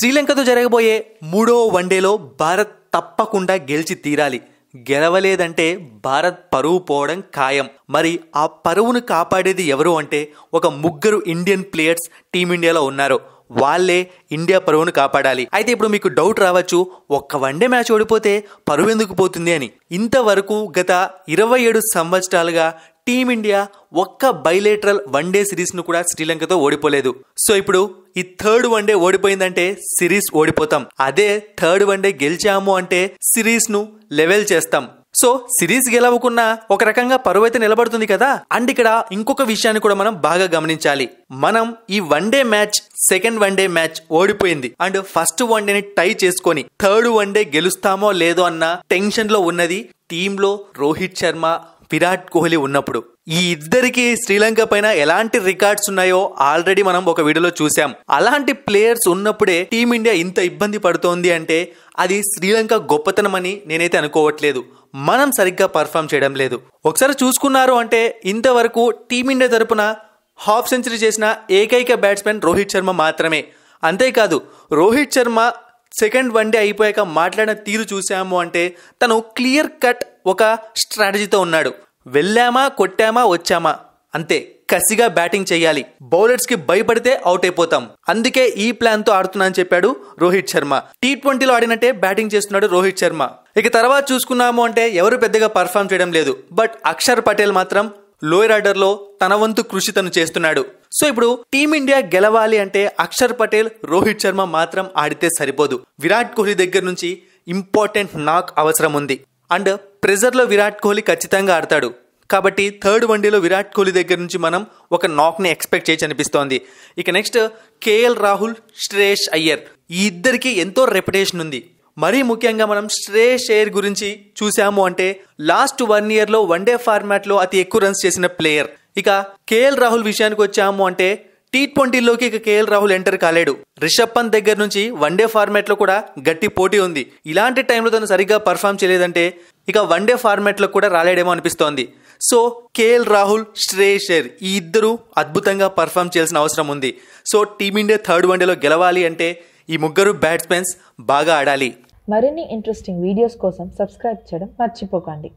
శ్రీలంకతో జరగబోయే మూడో వన్డేలో భారత్ తప్పకుండా గెలిచి తీరాలి గెలవలేదంటే భారత్ పరువు పోవడం ఖాయం మరి ఆ పరువును కాపాడేది ఎవరు అంటే ఒక ముగ్గురు ఇండియన్ ప్లేయర్స్ టీమిండియాలో ఉన్నారు వాళ్ళే ఇండియా పరువును కాపాడాలి అయితే ఇప్పుడు మీకు డౌట్ రావచ్చు ఒక్క వన్డే మ్యాచ్ ఓడిపోతే పరువు ఎందుకు పోతుంది అని ఇంతవరకు గత ఇరవై ఏడు సంవత్సరాలుగా టీమిండియా ఒక్క బైలేటరల్ వన్డే సిరీస్ను కూడా శ్రీలంకతో ఓడిపోలేదు సో ఇప్పుడు ఈ థర్డ్ వన్డే ఓడిపోయిందంటే సిరీస్ ఓడిపోతాం అదే థర్డ్ వన్డే గెలిచాము అంటే సిరీస్ను లెవెల్ చేస్తాం సో సిరీస్ గెలవకున్నా ఒక రకంగా పరువైతే నిలబడుతుంది కదా అండ్ ఇక్కడ ఇంకొక విషయాన్ని కూడా మనం బాగా గమనించాలి మనం ఈ one day match second one day match ఓడిపోయింది అండ్ ఫస్ట్ వన్ డేని టై చేసుకొని థర్డ్ వన్ డే గెలుస్తామో లేదో అన్న టెన్షన్ లో ఉన్నది టీంలో రోహిత్ శర్మ విరాట్ కోహ్లీ ఉన్నప్పుడు ఈ ఇద్దరికి శ్రీలంక పైన ఎలాంటి రికార్డ్స్ ఉన్నాయో ఆల్రెడీ మనం ఒక వీడియోలో చూసాం అలాంటి ప్లేయర్స్ ఉన్నప్పుడే టీమిండియా ఇంత ఇబ్బంది పడుతోంది అంటే అది శ్రీలంక గొప్పతనం అని నేనైతే అనుకోవట్లేదు మనం సరిగ్గా పర్ఫామ్ చేయడం లేదు ఒకసారి చూసుకున్నారు అంటే ఇంతవరకు టీమిండియా తరపున హాఫ్ సెంచరీ చేసిన ఏకైక బ్యాట్స్మెన్ రోహిత్ శర్మ మాత్రమే అంతేకాదు రోహిత్ శర్మ సెకండ్ వన్డే అయిపోయాక మాట్లాడిన తీరు చూసాము అంటే తను క్లియర్ కట్ ఒక స్ట్రాటజీతో ఉన్నాడు వెళ్ళామా కొట్టామా వచ్చామా అంతే కసిగా బ్యాటింగ్ చేయాలి బౌలర్స్ కి భయపడితే అవుట్ అయిపోతాం అందుకే ఈ ప్లాన్ తో ఆడుతున్నా అని చెప్పాడు రోహిత్ శర్మ టీ ట్వంటీలో ఆడినట్టే బ్యాటింగ్ చేస్తున్నాడు రోహిత్ శర్మ ఇక తర్వాత చూసుకున్నాము అంటే ఎవరు పెద్దగా పర్ఫామ్ చేయడం లేదు బట్ అక్షర్ పటేల్ మాత్రం లోయర్ ఆర్డర్ లో తన వంతు కృషి తను చేస్తున్నాడు సో ఇప్పుడు టీమిండియా గెలవాలి అంటే అక్షర్ పటేల్ రోహిత్ శర్మ మాత్రం ఆడితే సరిపోదు విరాట్ కోహ్లీ దగ్గర నుంచి ఇంపార్టెంట్ నాక్ అవసరం ఉంది అండ్ ప్రెజర్లో విరాట్ కోహ్లీ ఖచ్చితంగా ఆడతాడు కాబట్టి థర్డ్ వన్డేలో విరాట్ కోహ్లీ దగ్గర నుంచి మనం ఒక నాక్ని ఎక్స్పెక్ట్ చేయొచ్చు అనిపిస్తోంది ఇక నెక్స్ట్ కేఎల్ రాహుల్ శ్రేష్ అయ్యర్ ఈ ఇద్దరికి ఎంతో రెప్యుటేషన్ ఉంది మరీ ముఖ్యంగా మనం శ్రేష్ అయ్యర్ గురించి చూసాము అంటే లాస్ట్ వన్ ఇయర్లో వన్డే ఫార్మాట్లో అతి ఎక్కువ రన్స్ చేసిన ప్లేయర్ ఇక కేఎల్ రాహుల్ విషయానికి వచ్చాము అంటే టీ ట్వంటీలోకి ఇక కేఎల్ రాహుల్ ఎంటర్ కాలేడు రిషబ్ పంత్ దగ్గర నుంచి వన్డే ఫార్మాట్లో కూడా గట్టి పోటీ ఉంది ఇలాంటి టైంలో తను సరిగ్గా పర్ఫామ్ చేయలేదంటే ఇక వన్డే ఫార్మాట్లో కూడా రాలేడేమో అనిపిస్తోంది సో కేఎల్ రాహుల్ శ్రేషర్ ఈ ఇద్దరు అద్భుతంగా పర్ఫామ్ చేయాల్సిన అవసరం ఉంది సో టీమిండియా థర్డ్ వన్డేలో గెలవాలి అంటే ఈ ముగ్గురు బ్యాట్స్మెన్స్ బాగా ఆడాలి మరిన్ని ఇంట్రెస్టింగ్ వీడియోస్ కోసం సబ్స్క్రైబ్ చేయడం మర్చిపోకండి